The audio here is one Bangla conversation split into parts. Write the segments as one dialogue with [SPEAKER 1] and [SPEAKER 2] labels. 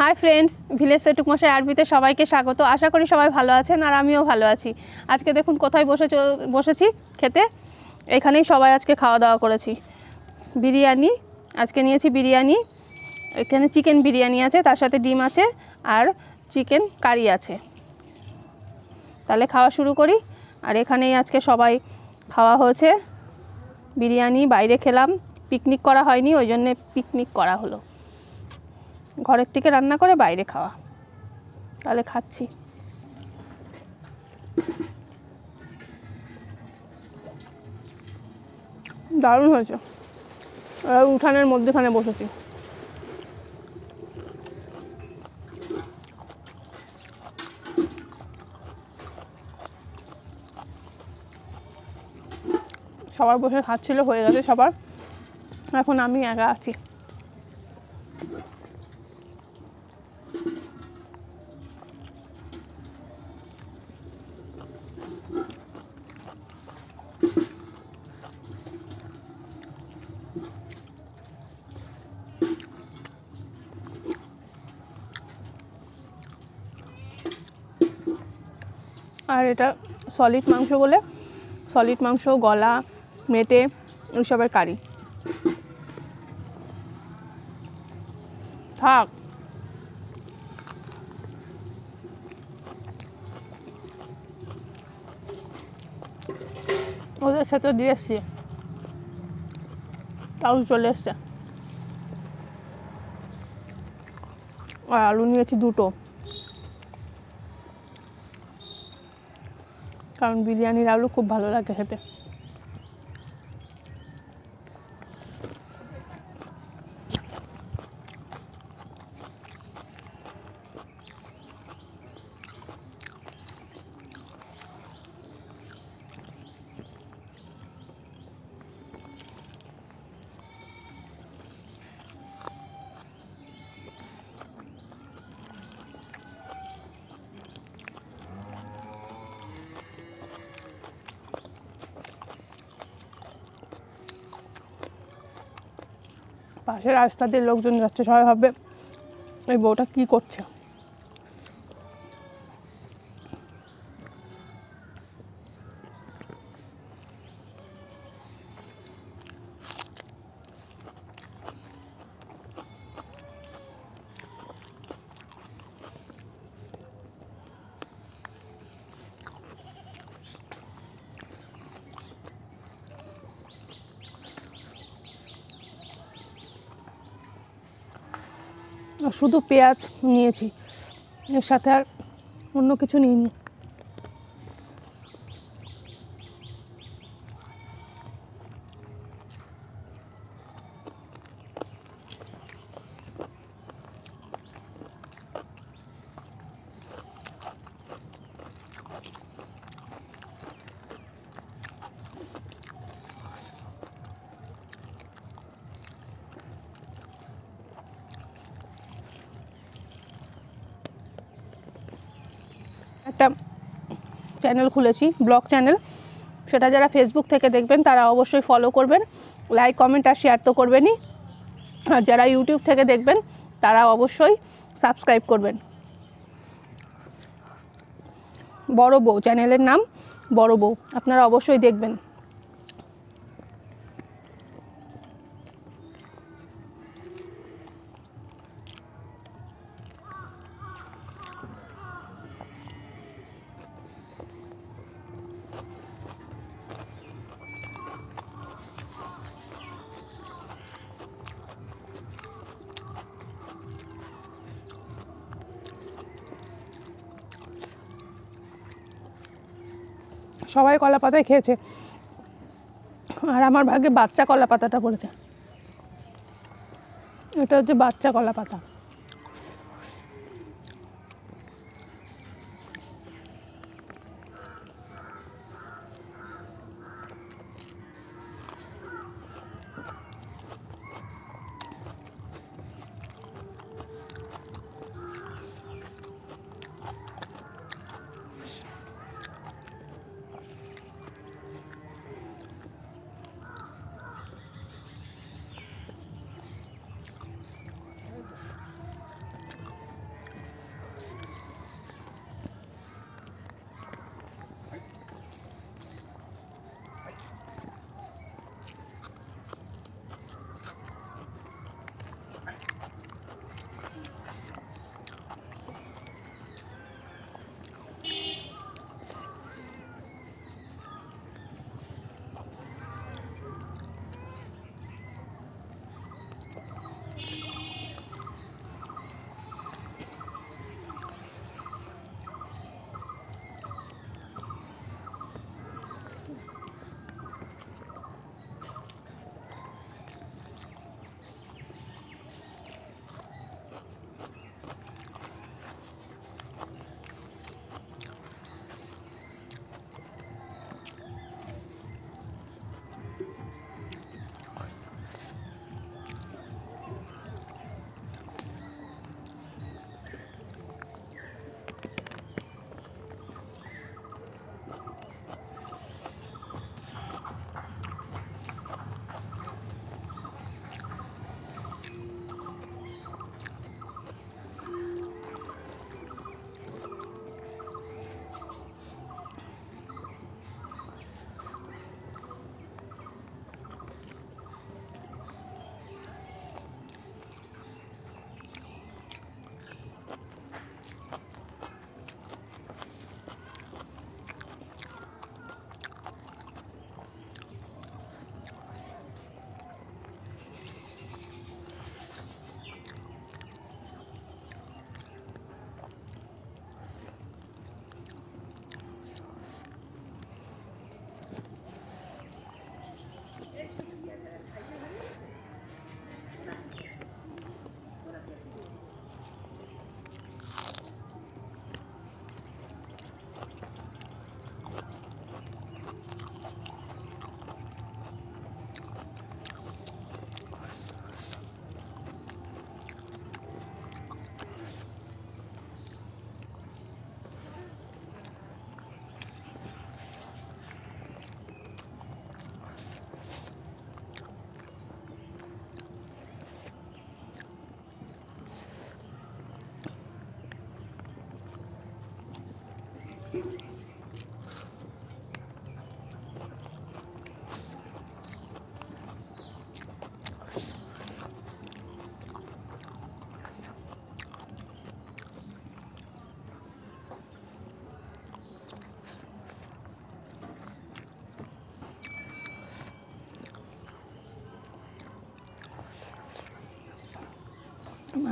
[SPEAKER 1] হাই ফ্রেন্ডস ভিলেজ পেটুক মশাই আরবিতে সবাইকে স্বাগত আশা করি সবাই ভালো আছেন আর আমিও ভালো আছি আজকে দেখুন কোথায় বসে বসেছি খেতে এখানেই সবাই আজকে খাওয়া দাওয়া করেছি বিরিয়ানি আজকে নিয়েছি বিরিয়ানি এখানে চিকেন বিরিয়ানি আছে তার সাথে ডিম আছে আর চিকেন কারি আছে তাহলে খাওয়া শুরু করি আর এখানেই আজকে সবাই খাওয়া হয়েছে বিরিয়ানি বাইরে খেলাম পিকনিক করা হয়নি ওই জন্যে পিকনিক করা হলো ঘরের থেকে রান্না করে বাইরে খাওয়া তাহলে খাচ্ছি দারুণ হয়েছে উঠানের মধ্যেখানে বসেছি সবার বসে খাচ্ছিল হয়ে গেছে সবার এখন আমি একা আছি আর এটা সলিড মাংস বলে সলিড মাংস গলা মেটে এইসবের কারি থাক ওদের খেতে দিয়ে এসছি তাও চলে এসছে আর আলু নিয়েছি দুটো কারণ বিরিয়ানির আলু খুব ভালো লাগে খেতে পাশের রাস্তা দিয়ে লোকজন যাচ্ছে সবাই ভাববে এই বউটা কী করছে শুধু পেঁয়াজ নিয়েছি এর সাথে আর অন্য কিছু নিইনি চ্যানেল খুলেছি ব্লগ চ্যানেল সেটা যারা ফেসবুক থেকে দেখবেন তারা অবশ্যই ফলো করবেন লাইক কমেন্ট আর শেয়ার তো করবেনই আর যারা ইউটিউব থেকে দেখবেন তারা অবশ্যই সাবস্ক্রাইব করবেন বড় বউ চ্যানেলের নাম বড় বউ আপনারা অবশ্যই দেখবেন সবাই কলা পাতায় খেয়েছে আর আমার ভাগ্যে বাচ্চা কলা পাতাটা পড়েছে এটা হচ্ছে বাচ্চা কলা পাতা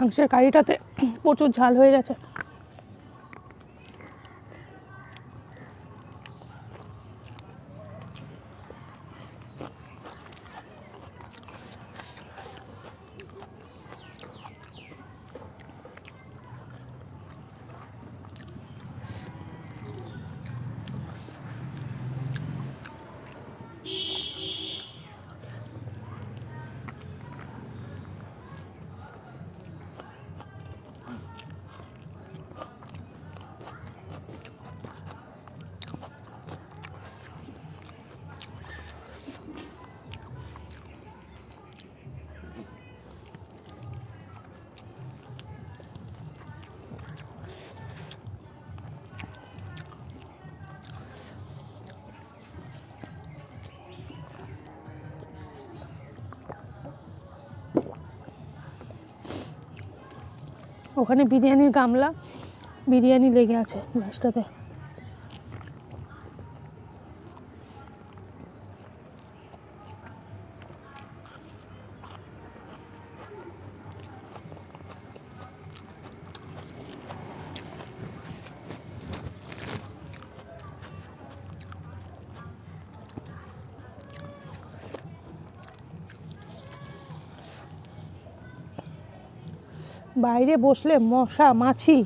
[SPEAKER 1] মাংসের কারিটাতে প্রচুর ঝাল হয়ে গেছে ওখানে বিরিয়ানির গামলা বিরিয়ানি লেগে আছে গ্যাসটাতে বাইরে বসলে মশা মাছি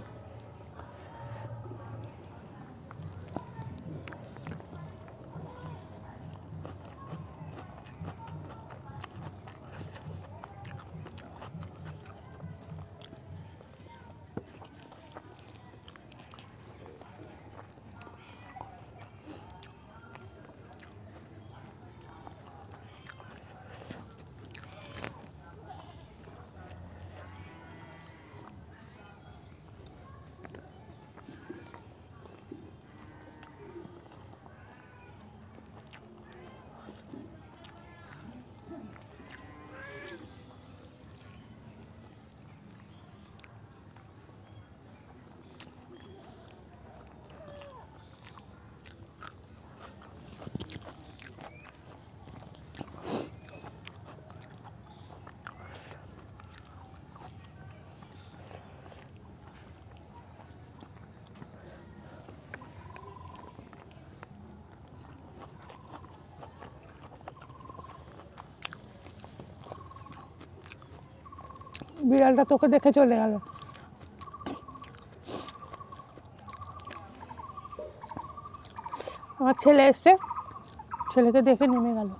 [SPEAKER 1] বিড়ালটা তোকে দেখে চলে গেল আমার ছেলে এসছে ছেলেকে দেখে নেমে গেল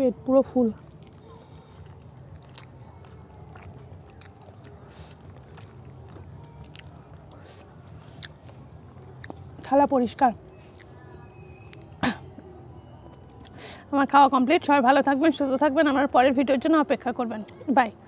[SPEAKER 1] পেট পুরো ফুল থালা পরিষ্কার আমার খাওয়া কমপ্লিট সবাই ভালো থাকবেন সুস্থ থাকবেন আমার পরের ভিডিওর জন্য অপেক্ষা করবেন বাই